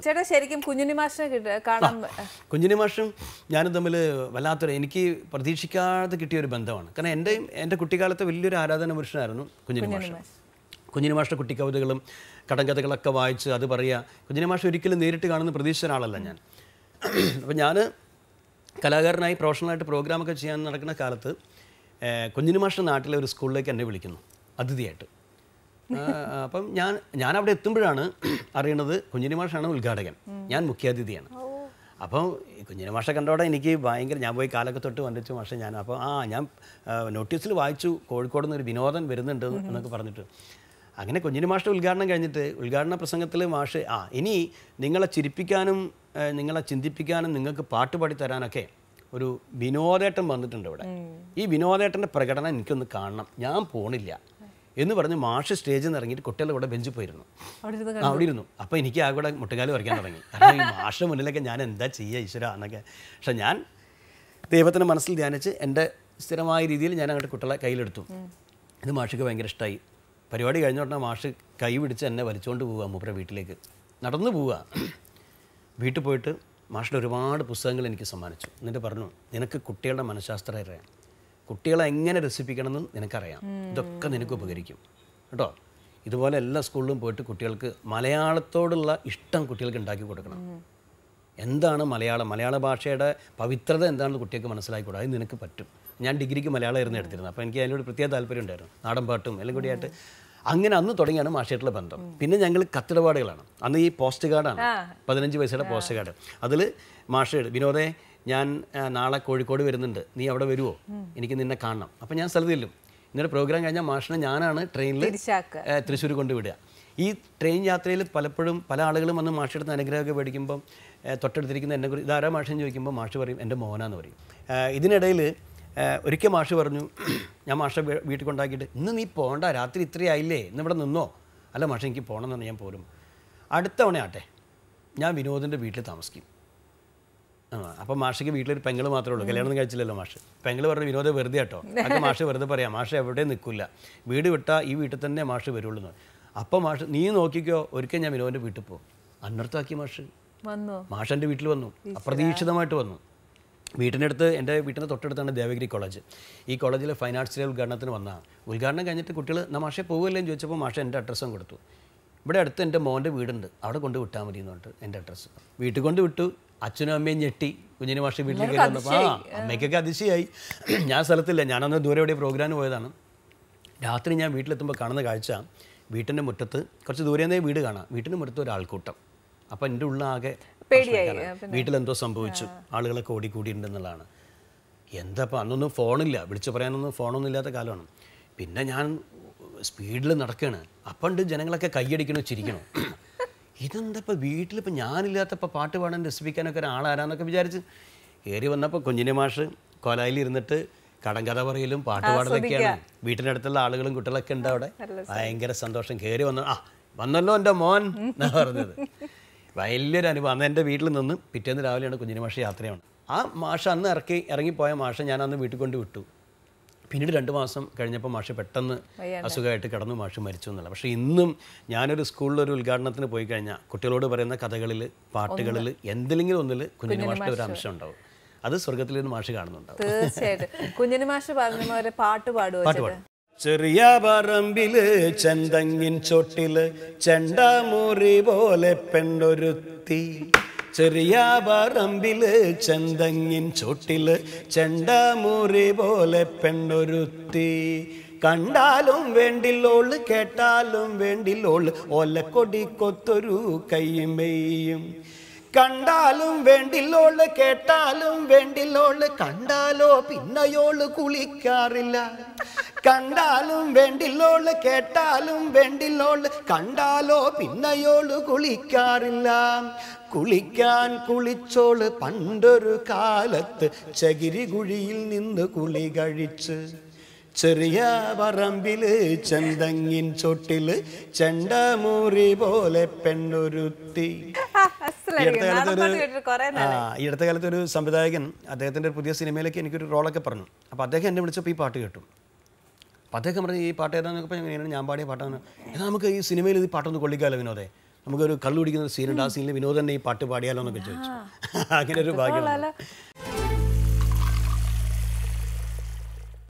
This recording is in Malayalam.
പ്രവർത്തിക്കുന്നത് ചേട്ടാ ശരിക്കും കുഞ്ഞുണ്ണി മാഷിനെ കാണാൻ കുഞ്ഞുണ്ണി മാഷും ഞാനും തമ്മിൽ വല്ലാത്തൊരു എനിക്ക് പ്രതീക്ഷിക്കാതെ കിട്ടിയ ഒരു ബന്ധമാണ് കാരണം എൻ്റെയും എൻ്റെ കുട്ടിക്കാലത്തെ വലിയൊരു ആരാധന പുരുഷനായിരുന്നു കുഞ്ഞുണ്ണി മാഷ് കുഞ്ഞിനി മാഷിൻ്റെ കുട്ടിക്കവിതകളും കടങ്കഥകളൊക്കെ വായിച്ച് അത് പറയുക കുഞ്ഞിനി മാഷ ഒരിക്കലും നേരിട്ട് കാണുന്ന പ്രതീക്ഷിച്ച ഒരാളല്ല ഞാൻ അപ്പം ഞാൻ കലാകാരനായി പ്രൊഫഷണലായിട്ട് പ്രോഗ്രാമൊക്കെ ചെയ്യാൻ നടക്കുന്ന കാലത്ത് കുഞ്ഞിനി മാഷ നാട്ടിലെ ഒരു സ്കൂളിലേക്ക് എന്നെ വിളിക്കുന്നു അതിഥിയായിട്ട് അപ്പം ഞാൻ ഞാൻ അവിടെ എത്തുമ്പോഴാണ് അറിയണത് കുഞ്ഞിനി മാഷാണ് ഉദ്ഘാടകൻ ഞാൻ മുഖ്യാതിഥിയാണ് അപ്പോൾ കുഞ്ഞിനി മാഷ കണ്ടോടെ എനിക്ക് ഭയങ്കര ഞാൻ പോയി കാലൊക്കെ തൊട്ട് വന്നിച്ചു മാഷെ ഞാൻ അപ്പോൾ ആ ഞാൻ നോട്ടീസിൽ വായിച്ചു കോഴിക്കോട് നിന്ന് ഒരു വിനോദം വരുന്നുണ്ട് എന്നൊക്കെ പറഞ്ഞിട്ട് അങ്ങനെ കുഞ്ഞിനി മാഷ ഉദ്ഘാടനം കഴിഞ്ഞിട്ട് ഉദ്ഘാടന പ്രസംഗത്തിൽ മാഷ് ആ ഇനി നിങ്ങളെ ചിരിപ്പിക്കാനും നിങ്ങളെ ചിന്തിപ്പിക്കാനും നിങ്ങൾക്ക് പാട്ട് തരാനൊക്കെ ഒരു വിനോദേട്ടം വന്നിട്ടുണ്ട് ഇവിടെ ഈ വിനോദേട്ടൻ്റെ പ്രകടനം എനിക്കൊന്ന് കാണണം ഞാൻ പോണില്ല എന്ന് പറഞ്ഞ് മാഷ് സ്റ്റേജിൽ നിന്ന് ഇറങ്ങിയിട്ട് കുട്ടികൾ ഇവിടെ ബെഞ്ചിൽ പോയിരുന്നു അവിടെ ഇരുന്നു അപ്പോൾ എനിക്ക് ആ കൂടെ മുട്ടുകാലം വരയ്ക്കാൻ തുടങ്ങി കാരണം ഈ മാഷ് മുന്നിലൊക്കെ ഞാൻ എന്താ ചെയ്യുക ഈശ്വര എന്നൊക്കെ പക്ഷെ ഞാൻ ദൈവത്തിൻ്റെ മനസ്സിൽ ധ്യാനിച്ച് എൻ്റെ സ്ഥിരമായ രീതിയിൽ ഞാൻ അങ്ങോട്ട് കുട്ടികളെ കയ്യിലെടുത്തു ഇത് മാഷിക്ക് ഭയങ്കര ഇഷ്ടമായി പരിപാടി കഴിഞ്ഞ ഉടനെ മാഷ് കൈ പിടിച്ച് എന്നെ വലിച്ചുകൊണ്ട് പോവുക മൂപ്പരെ വീട്ടിലേക്ക് നടന്നു പോവുക വീട്ടിൽ പോയിട്ട് മാഷിൻ്റെ ഒരുപാട് പുസ്തകങ്ങൾ എനിക്ക് സമ്മാനിച്ചു എന്നിട്ട് പറഞ്ഞു നിനക്ക് കുട്ടികളുടെ മനഃശാസ്ത്രം അറിയാം കുട്ടികളെ എങ്ങനെ എന്ന് നിനക്കറിയാം ഇതൊക്കെ നിനക്ക് ഉപകരിക്കും കേട്ടോ ഇതുപോലെ എല്ലാ സ്കൂളിലും പോയിട്ട് കുട്ടികൾക്ക് മലയാളത്തോടുള്ള ഇഷ്ടം കുട്ടികൾക്ക് ഉണ്ടാക്കി കൊടുക്കണം എന്താണ് മലയാളം മലയാള ഭാഷയുടെ പവിത്രത എന്താണെന്ന് കുട്ടികൾക്ക് മനസ്സിലാക്കിക്കൂടാ അത് നിനക്ക് പറ്റും ഞാൻ ഡിഗ്രിക്ക് മലയാളമായിരുന്നു എടുത്തിരുന്നത് അപ്പോൾ എനിക്ക് അതിനോട് പ്രത്യേക താല്പര്യം ഉണ്ടായിരുന്നു നാടൻ പാട്ടും എല്ലാം കൂടിയായിട്ട് അങ്ങനെ അന്ന് തുടങ്ങിയാണ് മാഷായിട്ടുള്ള ബന്ധം പിന്നെ ഞങ്ങൾ കത്തിടപാടുകളാണ് അന്ന് ഈ പോസ്റ്റ് കാർഡാണ് പതിനഞ്ച് പൈസയുടെ പോസ്റ്റ് കാർഡ് അതിൽ മാഷ വിനോദേ ഞാൻ നാളെ കോഴിക്കോട് വരുന്നുണ്ട് നീ അവിടെ വരുമോ എനിക്ക് നിന്നെ കാണണം അപ്പം ഞാൻ സ്ഥലത്ത് ചെല്ലും ഇന്നലെ പ്രോഗ്രാം കഴിഞ്ഞാൽ മാഷിനെ ഞാനാണ് ട്രെയിനിൽ തൃശ്ശൂർ കൊണ്ടുവിടുക ഈ ട്രെയിൻ യാത്രയിൽ പലപ്പോഴും പല ആളുകളും വന്ന് മാഷിയുടെ അടുത്ത് അനുഗ്രഹമൊക്കെ മേടിക്കുമ്പം തൊട്ടടുത്തിരിക്കുന്ന എന്നെ കുറിച്ച് ഇതാരാ മാഷെന്ന് ചോദിക്കുമ്പോൾ മാഷ് പറയും എൻ്റെ മോനാന്ന് പറയും ഇതിനിടയിൽ ഒരിക്കൽ മാഷ് പറഞ്ഞു ഞാൻ മാഷ വീട്ടിൽ കൊണ്ടാക്കിയിട്ട് ഇന്ന് നീ പോകണ്ട രാത്രി ഇത്രയായില്ലേ ഇന്ന് ഇവിടെ നിന്നോ അല്ല മാഷ എനിക്ക് പോകണമെന്ന് പറഞ്ഞാൽ ഞാൻ പോരും അടുത്ത ആട്ടെ ഞാൻ വിനോദിൻ്റെ വീട്ടിൽ താമസിക്കും അപ്പൊ അപ്പം മാഷയ്ക്ക് വീട്ടിലൊരു പെങ്ങള് മാത്രമേ ഉള്ളൂ കല്യാണം കഴിച്ചില്ലല്ലോ മാഷ് പെങ്ങള് പറഞ്ഞ വിനോദ വെറുതെ കേട്ടോ അത് മാഷ് വെറുതെ പറയാം മാഷ് എവിടെ നിൽക്കില്ല വീട് വിട്ടാ ഈ വീട്ടിൽ തന്നെ മാഷ് വരുള്ളൂ അപ്പൊ മാഷ് നീ നോക്കിക്കോ ഒരിക്കൽ ഞാൻ വിനോദന്റെ വീട്ടിൽ പോകും അന്നർത്ഥാക്കി മാഷ് വന്നു മാഷന്റെ വീട്ടിൽ വന്നു അപ്രതീക്ഷിതമായിട്ട് വന്നു വീട്ടിൻ്റെ അടുത്ത് എൻ്റെ വീട്ടിൻ്റെ തൊട്ടടുത്താണ് ദേവഗിരി കോളേജ് ഈ കോളേജിലെ ഫൈൻ ആർട്സിലെ ഉദ്ഘാടനത്തിന് വന്ന ഉദ്ഘാടനം കഴിഞ്ഞിട്ട് കുട്ടികൾ മാഷെ പോകുമല്ലേ ചോദിച്ചപ്പോൾ മാഷ എൻ്റെ അഡ്രസ്സും കൊടുത്തു ഇവിടെ അടുത്ത് എൻ്റെ മോൻ്റെ വീടുണ്ട് അവിടെ കൊണ്ട് വിട്ടാൽ മതി എന്ന് പറഞ്ഞിട്ട് എൻ്റെ അഡ്രസ്സ് വീട്ടിൽ കൊണ്ട് വിട്ടു അച്ഛനും അമ്മയും ഞെട്ടി കുഞ്ഞിന് മാഷ് വീട്ടിലേക്ക് വന്നപ്പോൾ ആ അമ്മയ്ക്കൊക്കെ അതിശയായി ഞാൻ സ്ഥലത്തില്ല ഞാനന്ന് ദൂരെ എവിടെ പ്രോഗ്രാമിന് പോയതാണ് രാത്രി ഞാൻ വീട്ടിലെത്തുമ്പോൾ കാണുന്ന കാഴ്ച വീട്ടിൻ്റെ മുറ്റത്ത് കുറച്ച് ദൂരെ നിന്നേ വീട് കാണാം വീട്ടിൻ്റെ മുറ്റത്ത് ഒരാൾക്കൂട്ടം അപ്പം എൻ്റെ ഉള്ളാകെ വീട്ടിലെന്തോ സംഭവിച്ചു ആളുകളൊക്കെ ഓടിക്കൂടിയിട്ടുണ്ടെന്നുള്ളതാണ് എന്താ അന്നൊന്നും ഫോണില്ല വിളിച്ചു പറയാനൊന്നും ഫോണൊന്നും ഇല്ലാത്ത കാലമാണ് പിന്നെ ഞാൻ സ്പീഡിൽ നടക്കുകയാണ് അപ്പണ്ട് ജനങ്ങളൊക്കെ കൈയടിക്കണോ ചിരിക്കണോ ഇതെന്താ ഇപ്പോൾ വീട്ടിലിപ്പോൾ ഞാനില്ലാത്തപ്പോൾ പാട്ട് പാടാൻ രസിപ്പിക്കാനൊക്കെ ഒരാളാരാന്നൊക്കെ വിചാരിച്ച് കയറി വന്നപ്പോൾ കുഞ്ഞിനെ മാഷ് കൊലായിൽ ഇരുന്നിട്ട് കടങ്കഥ പറയലും പാട്ട് പാടലൊക്കെയാണ് വീട്ടിൻ്റെ അടുത്തുള്ള ആളുകളും കുട്ടികളൊക്കെ ഉണ്ട് അവിടെ ഭയങ്കര സന്തോഷം കയറി വന്ന ആ വന്നല്ലോ എൻ്റെ മോൻ എന്നാണ് പറഞ്ഞത് വലിയൊരു അനുഭവം അന്ന് എൻ്റെ വീട്ടിൽ നിന്ന് പിറ്റേന്ന് രാവിലെയാണ് കുഞ്ഞിനെ മാഷ യാത്രയാണ് ആ മാഷ അന്ന് ഇറക്കി ഇറങ്ങിപ്പോയ മാഷ ഞാൻ അന്ന് വീട്ടിൽ കൊണ്ട് വിട്ടു പിന്നീട് രണ്ട് മാസം കഴിഞ്ഞപ്പോൾ മാഷ് പെട്ടെന്ന് അസുഖമായിട്ട് കിടന്നു മാഷ് മരിച്ചു എന്നുള്ള പക്ഷേ ഇന്നും ഞാനൊരു സ്കൂളിലൊരു ഉദ്ഘാടനത്തിന് പോയി കഴിഞ്ഞാൽ കുട്ടികളോട് പറയുന്ന കഥകളിൽ പാട്ടുകളിൽ എന്തെങ്കിലും ഒന്നിൽ കുഞ്ഞിന് മാഷിൻ്റെ ഒരു അംശം ഉണ്ടാവും അത് സ്വർഗത്തിൽ നിന്ന് മാഷ് കാണുന്നുണ്ടാവും തീർച്ചയായിട്ടും പാട്ട് പാടുക ചെറിയ പറമ്പില് ചെന്തങ്ങിൻ ചൊട്ടില് ചെണ്ടാമുറി പോലെ പെണ്ണൊരുത്തി ചെറിയ പറമ്പില് ചെന്തങ്ങിൻ ചുട്ടില് ചെണ്ടമുറി പോലെ പെണ്ണൊരുത്തി കണ്ടാലും വേണ്ടില്ലോള് കേട്ടാലും വേണ്ടില്ലോള് ഓലക്കൊടി കൊത്തൊരു കയ്യും മെയ്യും കണ്ടാലും വേണ്ടില്ലോള് കേട്ടാലും വേണ്ടില്ലോള് കണ്ടാലോ പിന്നയോള് കുളിക്കാറില്ല കണ്ടാലും വേണ്ടില്ലോള് കേട്ടാലും വേണ്ടില്ലോള് കണ്ടാലോ പിന്നയോള് കുളിക്കാറില്ല കുളിക്കാൻ കുളിച്ചോള് പണ്ടൊരു കാലത്ത് ചകിരി കുഴിയിൽ നിന്ന് കുളി കഴിച്ച് ചെറിയ പറമ്പില് ചെന്തങ്ങിൻ ചൊട്ടില് ചെണ്ടമൂറി പോലെ പെണ്ണൊരുത്തി ഈ കാലത്തൊരു ആ ഈ സംവിധായകൻ അദ്ദേഹത്തിൻ്റെ പുതിയ സിനിമയിലേക്ക് എനിക്കൊരു റോളൊക്കെ പറഞ്ഞു അപ്പോൾ അദ്ദേഹം എന്നെ വിളിച്ചപ്പോൾ ഈ പാട്ട് കേട്ടു അപ്പോൾ അദ്ദേഹം ഈ പാട്ട് ഏതാണെന്നൊക്കെ പറഞ്ഞാൽ എങ്ങനെയാണ് ഞാൻ പാടിയ പാട്ടാണ് എന്നാൽ നമുക്ക് ഈ സിനിമയിൽ ഈ പാട്ടൊന്ന് കൊള്ളിക്കാലോ വിനോദേ നമുക്കൊരു കള്ളു പിടിക്കുന്ന സീനുണ്ട് ആ സീനിൽ വിനോദ് തന്നെ ഈ പാട്ട് പാടിയാലോ എന്നൊക്കെ ചോദിച്ചു അങ്ങനെ ഒരു ഭാഗ്യം